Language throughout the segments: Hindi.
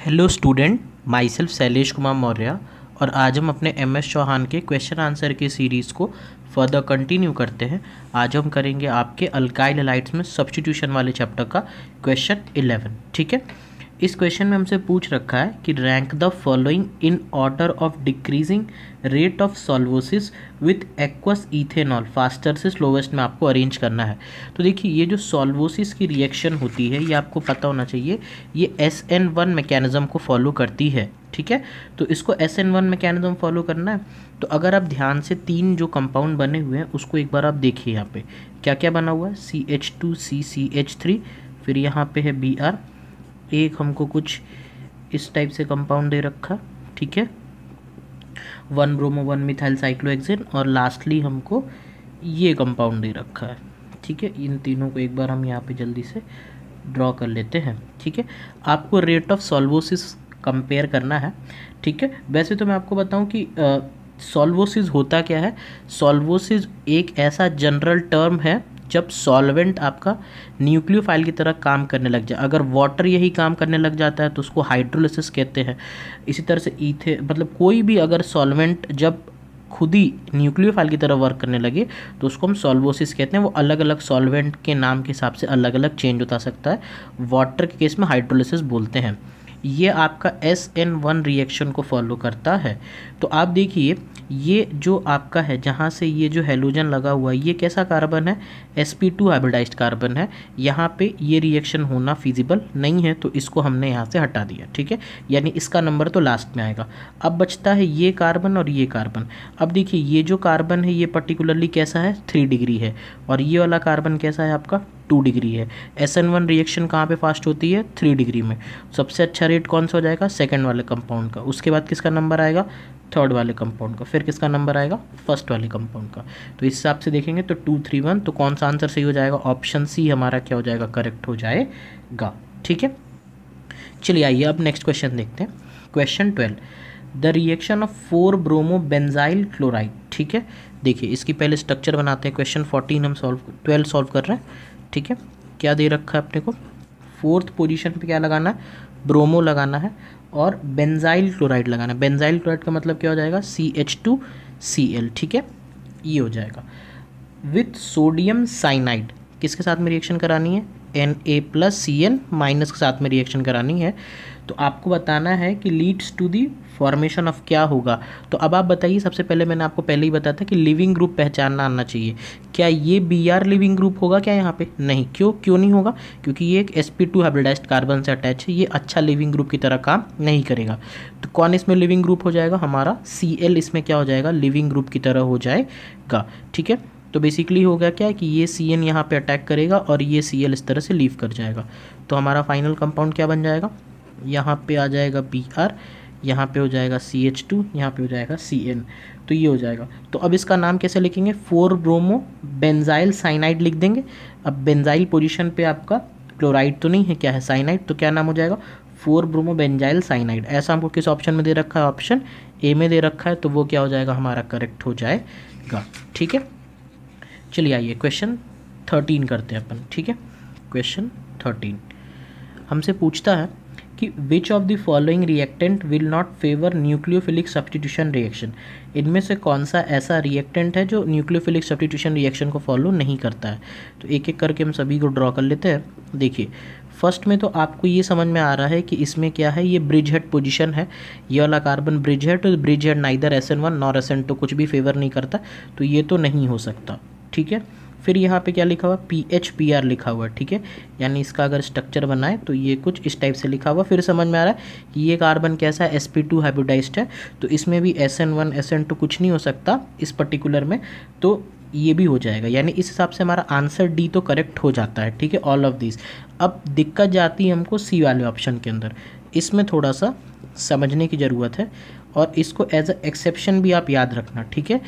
hello student myself Shailesh Kumar Maurya और आज हम अपने एम एस चौहान के क्वेश्चन आंसर की सीरीज़ को फर्दर कंटिन्यू करते हैं आज हम करेंगे आपके अल्काइल लाइट्स में सब्सटीट्यूशन वाले चैप्टर का क्वेश्चन इलेवन ठीक है इस क्वेश्चन में हमसे पूछ रखा है कि rank the following in order of decreasing rate of solvolysis with aqueous ethanol faster से स्लोवेस्ट में आपको अरेंज करना है तो देखिए ये जो सॉल्वोसिस की रिएक्शन होती है ये आपको पता होना चाहिए ये एस एन वन मैकेनिज़म को फॉलो करती है ठीक है तो इसको S N one mechanism follow करना है तो अगर आप ध्यान से तीन जो कंपाउंड बने हुए हैं उसको एक बार आप देखिए यहाँ पे क्या क्या बना हुआ है C H two C C H three फिर यहाँ पे है बी आर एक हमको कुछ इस टाइप से कंपाउंड दे रखा ठीक है one bromo one methyl cyclohexane और लास्टली हमको ये कंपाउंड दे रखा है ठीक है इन तीनों को एक बार हम यहाँ पे जल्दी से ड्रॉ कर लेते हैं ठीक है आपको रेट ऑफ सॉल्वोसिस कंपेयर करना है ठीक है वैसे तो मैं आपको बताऊँ कि सॉल्वोसिस होता क्या है सॉल्वोसिस एक ऐसा जनरल टर्म है जब सॉल्वेंट आपका न्यूक्लियोफाइल की तरह काम करने लग जाए अगर वाटर यही काम करने लग जाता है तो उसको हाइड्रोलिसिस कहते हैं इसी तरह से ईथे मतलब कोई भी अगर सॉल्वेंट जब खुद ही न्यूक्लियोफाइल की तरह वर्क करने लगे तो उसको हम सॉल्वोसिस कहते हैं वो अलग अलग सॉल्वेंट के नाम के हिसाब से अलग अलग चेंज होता सकता है वाटर के केस में हाइड्रोलिसिस बोलते हैं ये आपका एस एन वन रिएक्शन को फॉलो करता है तो आप देखिए ये जो आपका है जहाँ से ये जो हेलोजन लगा हुआ है ये कैसा कार्बन है S P two hybridize carbon है यहाँ पे ये रिएक्शन होना फिजिबल नहीं है तो इसको हमने यहाँ से हटा दिया ठीक है यानी इसका नंबर तो लास्ट में आएगा अब बचता है ये कार्बन और ये कार्बन अब देखिए ये जो कार्बन है ये पर्टिकुलरली कैसा है थ्री डिग्री है और ये वाला कार्बन कैसा है आपका टू डिग्री है एस एन वन रिएक्शन कहाँ पे फास्ट होती है थ्री डिग्री में सबसे अच्छा रेट कौन सा हो जाएगा सेकेंड वाले कंपाउंड का उसके बाद किसका नंबर आएगा थर्ड वाले कंपाउंड का फिर किसका नंबर आएगा फर्स्ट वाले कंपाउंड का तो इस हिसाब से देखेंगे तो टू थ्री वन तो कौन सा आंसर सही हो जाएगा ऑप्शन सी हमारा क्या हो जाएगा करेक्ट हो जाएगा ठीक है चलिए आइए अब नेक्स्ट क्वेश्चन देखते हैं question twelve the reaction of four bromo benzyl chloride ठीक है देखिए इसकी पहले स्ट्रक्चर बनाते हैं क्वेश्चन फोर्टीन हम सॉल्व ट्वेल्व सॉल्व कर रहे हैं ठीक है क्या दे रखा है अपने को फोर्थ पोजीशन पे क्या लगाना है ब्रोमो लगाना है और बेंजाइल क्लोराइड लगाना है बेंजाइल क्लोराइड का मतलब क्या हो जाएगा C H two C L ठीक है ये हो जाएगा विथ सोडियम साइनाइड किसके साथ में रिएक्शन करानी है N A plus C N minus के साथ में रिएक्शन करानी है तो आपको बताना है कि leads to the formation of क्या होगा तो अब आप बताइए सबसे पहले मैंने आपको पहले ही बताया था कि लिविंग ग्रुप पहचानना आना चाहिए क्या ये बी आर लिविंग ग्रुप होगा क्या यहाँ पे नहीं क्यों क्यों नहीं होगा क्योंकि ये एक S P two hybridize carbon से अटैच है ये अच्छा लिविंग ग्रुप की तरह काम नहीं करेगा तो कौन इसमें लिविंग ग्रुप हो जाएगा हमारा सी एल इसमें क्या हो जाएगा लिविंग ग्रुप की तरह हो जाएगा ठीक है तो बेसिकली हो गया क्या कि ये सी एन यहाँ पर अटैक करेगा और ये सी एल इस तरह से लीव कर जाएगा तो हमारा फाइनल कंपाउंड क्या बन जाएगा यहाँ पे आ जाएगा पी आर यहाँ पर हो जाएगा सी एच टू यहाँ पर हो जाएगा सी एन तो ये हो जाएगा तो अब इसका नाम कैसे लिखेंगे फोर ब्रोमो बेंजाइल साइनाइड लिख देंगे अब बेंजाइल पोजिशन पर आपका क्लोराइड तो नहीं है क्या है साइनाइड तो क्या नाम हो जाएगा फोर ब्रोमो बेंजाइल साइनाइड ऐसा हमको किस ऑप्शन में दे रखा है ऑप्शन ए में दे रखा है तो वो क्या हो जाएगा हमारा करेक्ट हो जाएगा ठीक है चलिए आइए क्वेश्चन थर्टीन करते हैं अपन ठीक है क्वेश्चन थर्टीन हमसे पूछता है कि which of the following reactant will not favour nucleophilic substitution reaction इनमें से कौन सा ऐसा रिएक्टेंट है जो न्यूक्लियोफिलिक सब्सटीट्यूशन रिएक्शन को फॉलो नहीं करता है तो एक एक करके हम सभी को ड्रॉ कर लेते हैं देखिए फर्स्ट में तो आपको ये समझ में आ रहा है कि इसमें क्या है ये ब्रिज हेड पोजिशन है ये वाला कार्बन ब्रिज हेड तो bridge head neither S N one nor S N two कुछ भी फेवर नहीं करता तो ये तो नहीं हो सकता ठीक है फिर यहाँ पे क्या लिखा हुआ पी एच पी आर लिखा हुआ ठीक है यानी इसका अगर स्ट्रक्चर बनाए तो ये कुछ इस टाइप से लिखा हुआ फिर समझ में आ रहा है कि ये कार्बन कैसा है एस पी टू हाइब्रोडाइज है तो इसमें भी S N one S N two कुछ नहीं हो सकता इस पर्टिकुलर में तो ये भी हो जाएगा यानी इस हिसाब से हमारा आंसर डी तो करेक्ट हो जाता है ठीक है ऑल ऑफ दिस अब दिक्कत जाती है हमको सी वाले ऑप्शन के अंदर इसमें थोड़ा सा समझने की ज़रूरत है और इसको एज अ एक्सेप्शन भी आप याद रखना ठीक है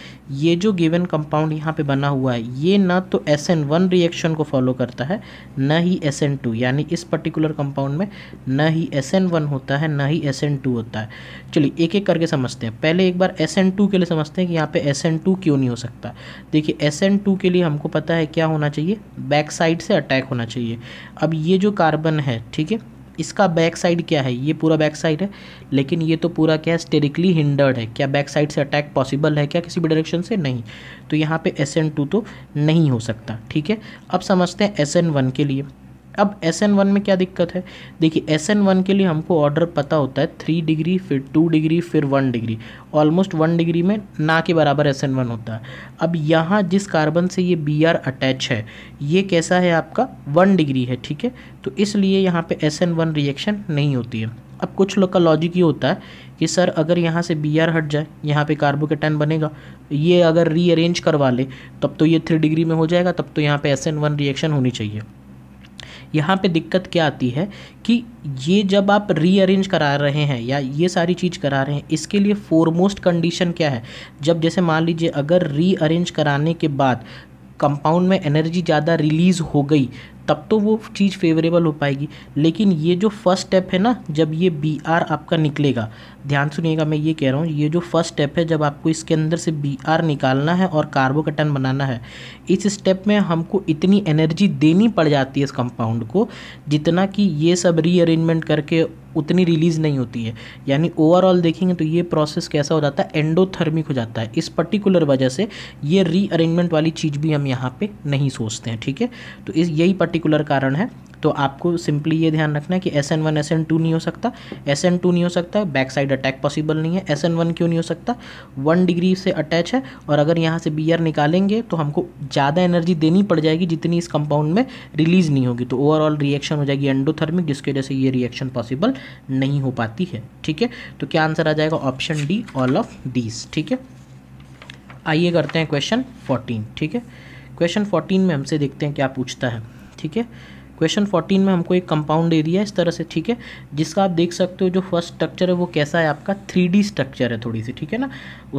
ये जो गिवन कंपाउंड यहाँ पे बना हुआ है ये ना तो एस एन वन रिएक्शन को फॉलो करता है ना ही एस एन टू यानी इस पर्टिकुलर कंपाउंड में ना ही एस एन वन होता है ना ही एस एन टू होता है चलिए एक एक करके समझते हैं पहले एक बार एस एन टू के लिए समझते हैं कि यहाँ पे एस एन टू क्यों नहीं हो सकता देखिए एस एन टू के लिए हमको पता है क्या होना चाहिए बैक साइड से अटैक होना चाहिए अब ये जो कार्बन है ठीक है इसका बैक साइड क्या है ये पूरा बैक साइड है लेकिन ये तो पूरा क्या है स्टेरिकली हिंडर्ड है क्या बैक साइड से अटैक पॉसिबल है क्या किसी भी डायरेक्शन से नहीं तो यहाँ पे एस एन टू तो नहीं हो सकता ठीक है अब समझते हैं एस एन वन के लिए अब एस एन वन में क्या दिक्कत है देखिए एस एन वन के लिए हमको ऑर्डर पता होता है थ्री डिग्री फिर टू डिग्री फिर one degree almost one degree में ना के बराबर एस एन वन होता है अब यहाँ जिस कार्बन से ये बी आर अटैच है ये कैसा है आपका वन डिग्री है ठीक है तो इसलिए यहाँ पे एस एन वन रिएक्शन नहीं होती है अब कुछ लोग का लॉजिक ये होता है कि सर अगर यहाँ से बी आर हट जाए यहाँ पे कार्बोकेटाइन बनेगा ये अगर रीअरेंज करवा ले तब तो ये थ्री डिग्री में हो जाएगा तब तो यहाँ पे एस एन वन रिएक्शन होनी चाहिए यहाँ पे दिक्कत क्या आती है कि ये जब आप रीअरेंज करा रहे हैं या ये सारी चीज़ करा रहे हैं इसके लिए फोरमोस्ट कंडीशन क्या है जब जैसे मान लीजिए अगर रीअरेंज कराने के बाद कंपाउंड में एनर्जी ज़्यादा रिलीज़ हो गई तब तो वो चीज़ फेवरेबल हो पाएगी लेकिन ये जो फर्स्ट स्टेप है ना जब ये बी आर आपका निकलेगा ध्यान सुनिएगा मैं ये कह रहा हूँ ये जो फर्स्ट स्टेप है जब आपको इसके अंदर से बी आर निकालना है और कार्बोकटन बनाना है इस स्टेप में हमको इतनी एनर्जी देनी पड़ जाती है इस कंपाउंड को जितना कि ये सब रीअरेंजमेंट करके उतनी रिलीज़ नहीं होती है यानी ओवरऑल देखेंगे तो ये प्रोसेस कैसा हो जाता है एंडोथर्मिक हो जाता है इस पर्टिकुलर वजह से ये रीअरेंजमेंट वाली चीज़ भी हम यहाँ पे नहीं सोचते हैं ठीक है तो इस यही पर्टिकुलर कारण है तो आपको सिंपली ये ध्यान रखना है कि S N one S N two नहीं हो सकता एस एन टू नहीं हो सकता बैक साइड अटैक पॉसिबल नहीं है एस एन वन क्यों नहीं हो सकता वन डिग्री से अटैच है और अगर यहाँ से बी आर निकालेंगे तो हमको ज़्यादा एनर्जी देनी पड़ जाएगी जितनी इस कंपाउंड में रिलीज़ नहीं होगी तो ओवरऑल रिएक्शन हो जाएगी एंडोथर्मिक जिसकी वजह से ये रिएक्शन पॉसिबल नहीं हो पाती है ठीक है तो क्या आंसर आ जाएगा option D all of these ठीक है आइए करते हैं क्वेश्चन फोर्टीन ठीक है क्वेश्चन फोर्टीन में हमसे देखते हैं क्या पूछता है ठीक है क्वेश्चन फोर्टीन में हमको एक कंपाउंड दे दिया है इस तरह से ठीक है जिसका आप देख सकते हो जो फर्स्ट स्ट्रक्चर है वो कैसा है आपका थ्री स्ट्रक्चर है थोड़ी सी ठीक है ना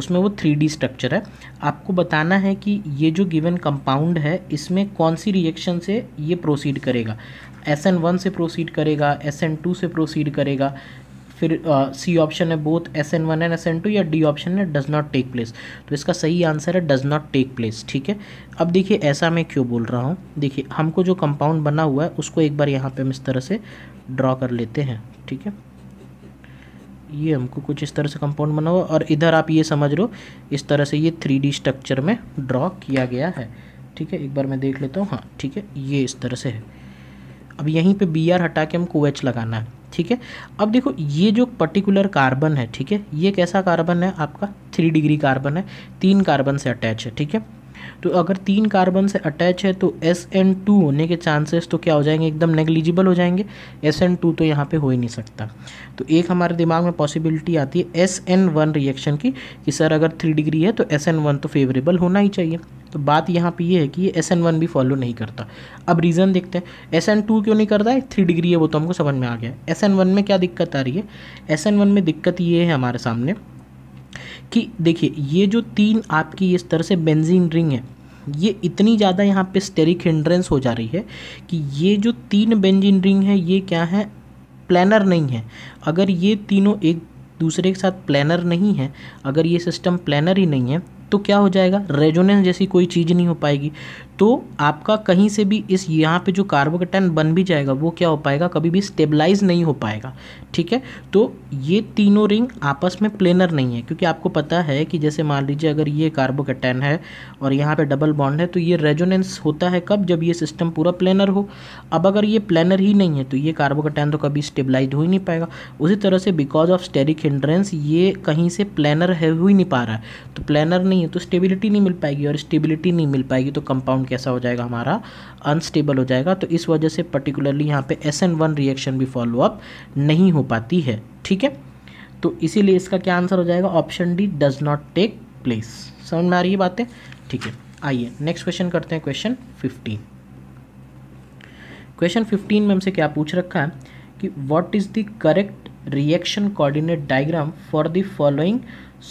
उसमें वो थ्री स्ट्रक्चर है आपको बताना है कि ये जो गिवन कंपाउंड है इसमें कौन सी रिएक्शन से ये प्रोसीड करेगा एस एन वन से प्रोसीड करेगा एस एन टू से प्रोसीड करेगा फिर सी ऑप्शन है both S N one and S N two या डी ऑप्शन है डज नॉट टेक प्लेस तो इसका सही आंसर है डज नॉट टेक प्लेस ठीक है अब देखिए ऐसा मैं क्यों बोल रहा हूँ देखिए हमको जो कंपाउंड बना हुआ है उसको एक बार यहाँ पर हम इस तरह से ड्रॉ कर लेते हैं ठीक है ये हमको कुछ इस तरह से कंपाउंड बना हुआ और इधर आप ये समझ लो इस तरह से ये थ्री स्ट्रक्चर में ड्रॉ किया गया है ठीक है एक बार मैं देख लेता हूँ हाँ ठीक है ये इस तरह से है अब यहीं पे बी आर हटा के हमको एच लगाना है ठीक है अब देखो ये जो पर्टिकुलर कार्बन है ठीक है ये कैसा कार्बन है आपका थ्री डिग्री कार्बन है तीन कार्बन से अटैच है ठीक है तो अगर तीन कार्बन से अटैच है तो एस एन टू होने के चांसेस तो क्या हो जाएंगे एकदम नेग्लिजिबल हो जाएंगे एस एन टू तो यहाँ पे हो ही नहीं सकता तो एक हमारे दिमाग में पॉसिबिलिटी आती है एस एन वन रिएक्शन की कि सर अगर थ्री डिग्री है तो एस एन वन तो फेवरेबल होना ही चाहिए तो बात यहाँ पे ये यह है कि ये एस एन वन भी फॉलो नहीं करता अब रीज़न देखते हैं एस एन टू क्यों नहीं करता है थ्री डिग्री है वो तो हमको समझ में आ गया एस एन वन में क्या दिक्कत आ रही है एस एन वन में दिक्कत ये है हमारे सामने कि देखिए ये जो तीन आपकी इस तरह से बेंजीन रिंग है ये इतनी ज़्यादा यहाँ पे स्टेरिक हिंड्रेंस हो जा रही है कि ये जो तीन बेंजीन रिंग है ये क्या है प्लानर नहीं है अगर ये तीनों एक दूसरे के साथ प्लानर नहीं है अगर ये सिस्टम प्लानर ही नहीं है तो क्या हो जाएगा रेजोनेंस जैसी कोई चीज़ नहीं हो पाएगी तो आपका कहीं से भी इस यहाँ पे जो कार्बोकेटाइन बन भी जाएगा वो क्या हो पाएगा कभी भी स्टेबलाइज नहीं हो पाएगा ठीक है तो ये तीनों रिंग आपस में प्लेनर नहीं है क्योंकि आपको पता है कि जैसे मान लीजिए अगर ये कार्बोकेटाइन है और यहाँ पे डबल बॉन्ड है तो ये रेजोनेंस होता है कब जब ये सिस्टम पूरा प्लेनर हो अब अगर ये प्लेनर ही नहीं है तो ये कार्बोकेटाइन तो कभी स्टेबलाइज हो ही नहीं पाएगा उसी तरह से बिकॉज ऑफ स्टेरिक हिंड्रेंस ये कहीं से प्लेनर है हो ही नहीं पा रहा है तो प्लेनर नहीं है तो स्टेबिलिटी नहीं मिल पाएगी और स्टेबिलिटी नहीं मिल पाएगी तो कंपाउंड कैसा हो जाएगा हमारा अनस्टेबल हो जाएगा तो इस वजह से पर्टिकुलरली यहाँ पे एस एन वन रिएक्शन भी फॉलोअप नहीं हो पाती है ठीक है तो इसीलिए इसका क्या आंसर हो जाएगा option D does not take place समझ में आ रही है बातें ठीक है आइए नेक्स्ट क्वेश्चन करते हैं क्वेश्चन फिफ्टीन क्वेश्चन फिफ्टीन में हमसे क्या पूछ रखा है कि what is the correct reaction coordinate diagram for the following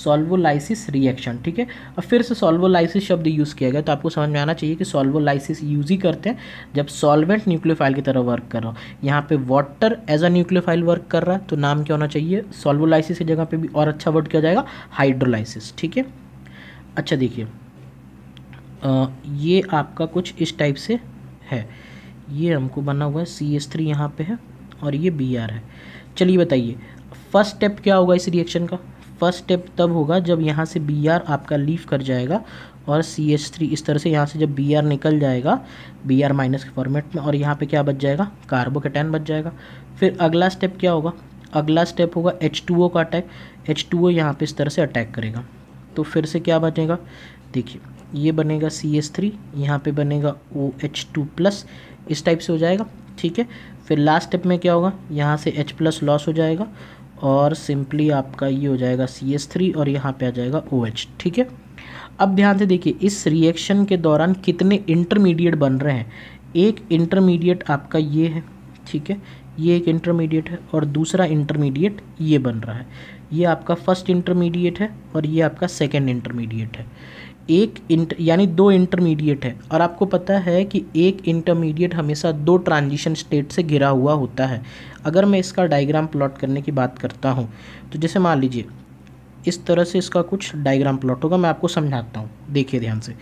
solvolysis reaction ठीक है अब फिर से सोल्वोलाइसिस शब्द यूज़ किया गया तो आपको समझ में आना चाहिए कि सॉल्वोलाइसिस यूज ही करते हैं जब सॉल्वेंट न्यूक्लियोफाइल की तरह वर्क कर रहा हूँ यहाँ पे water as a nucleophile work कर रहा है तो नाम क्या होना चाहिए सोल्वोलाइसिस की जगह पर भी और अच्छा वर्ड किया जाएगा हाइड्रोलाइसिस ठीक है अच्छा देखिए ये आपका कुछ इस टाइप से है ये हमको बना हुआ है सी एस थ्री यहाँ पर है और ये बी आर है चलिए बताइए फर्स्ट स्टेप क्या होगा इस रिएक्शन का फर्स्ट स्टेप तब होगा जब यहाँ से बी आर आपका लीव कर जाएगा और सी एस थ्री इस तरह से यहाँ से जब बी आर निकल जाएगा बी आर माइनस के फॉर्मेट में और यहाँ पे क्या बच जाएगा कार्बोकेटैन बच जाएगा फिर अगला स्टेप क्या होगा अगला स्टेप होगा एच टू ओ का अटैक एच टू ओ यहाँ पर इस तरह से अटैक करेगा तो फिर से क्या बचेगा देखिए ये बनेगा सी एस थ्री यहाँ पर बनेगा ओ एच टू प्लस इस टाइप से हो जाएगा ठीक है फिर लास्ट स्टेप में क्या होगा यहाँ से H प्लस लॉस हो जाएगा और सिंपली आपका ये हो जाएगा सी एस थ्री और यहाँ पे आ जाएगा ओ OH, एच ठीक है अब ध्यान से देखिए इस रिएक्शन के दौरान कितने इंटरमीडिएट बन रहे हैं एक इंटरमीडिएट आपका ये है ठीक है ये एक इंटरमीडिएट है और दूसरा इंटरमीडिएट ये बन रहा है ये आपका फर्स्ट इंटरमीडिएट है और ये आपका सेकेंड इंटरमीडिएट है एक इंट यानी दो इंटरमीडिएट है और आपको पता है कि एक इंटरमीडिएट हमेशा दो ट्रांजिशन स्टेट से घिरा हुआ होता है अगर मैं इसका डायग्राम प्लॉट करने की बात करता हूँ तो जैसे मान लीजिए इस तरह से इसका कुछ डायग्राम प्लॉट होगा मैं आपको समझाता हूँ देखिए ध्यान से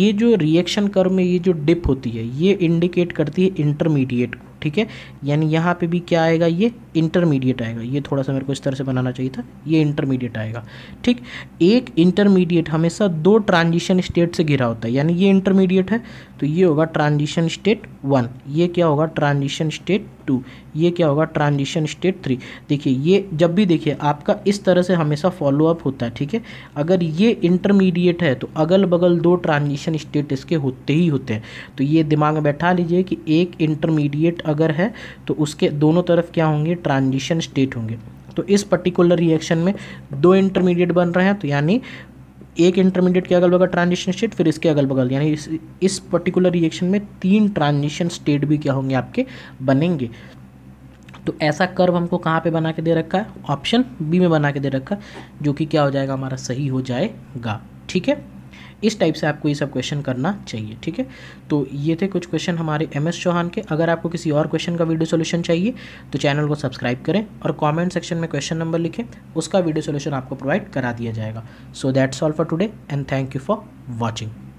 ये जो रिएक्शन कर में ये जो डिप होती है ये इंडिकेट करती है इंटरमीडिएट को ठीक है यानी यहाँ पे भी क्या आएगा ये इंटरमीडिएट आएगा ये थोड़ा सा मेरे को इस तरह से बनाना चाहिए था ये इंटरमीडिएट आएगा ठीक एक इंटरमीडिएट हमेशा दो ट्रांजिशन स्टेट से घिरा होता है यानी ये इंटरमीडिएट है तो ये होगा ट्रांजिशन स्टेट वन ये क्या होगा ट्रांजिशन स्टेट टू ये क्या होगा ट्रांजिशन स्टेट थ्री देखिए ये जब भी देखिए आपका इस तरह से हमेशा फॉलोअप होता है ठीक है अगर ये इंटरमीडिएट है तो अगल बगल दो ट्रांजिशन स्टेट इसके होते ही होते हैं तो ये दिमाग में बैठा लीजिए कि एक इंटरमीडिएट अगर है तो उसके दोनों तरफ क्या होंगे ट्रांजिशन स्टेट होंगे तो इस पर्टिकुलर रिएक्शन में दो इंटरमीडिएट बन रहे हैं तो यानी एक इंटरमीडिएट के अगल बगल ट्रांजिशन स्टेट फिर इसके अगल बगल यानी इस इस पर्टिकुलर रिएक्शन में तीन ट्रांजिशन स्टेट भी क्या होंगे आपके बनेंगे तो ऐसा कर्व हमको कहाँ पे बना के दे रखा है ऑप्शन बी में बना के दे रखा है जो कि क्या हो जाएगा हमारा सही हो जाएगा ठीक है इस टाइप से आपको ये सब क्वेश्चन करना चाहिए ठीक है तो ये थे कुछ क्वेश्चन हमारे एम एस चौहान के अगर आपको किसी और क्वेश्चन का वीडियो सोल्यूशन चाहिए तो चैनल को सब्सक्राइब करें और कॉमेंट सेक्शन में क्वेश्चन नंबर लिखें उसका वीडियो सोल्यूशन आपको प्रोवाइड करा दिया जाएगा so that's all for today and thank you for watching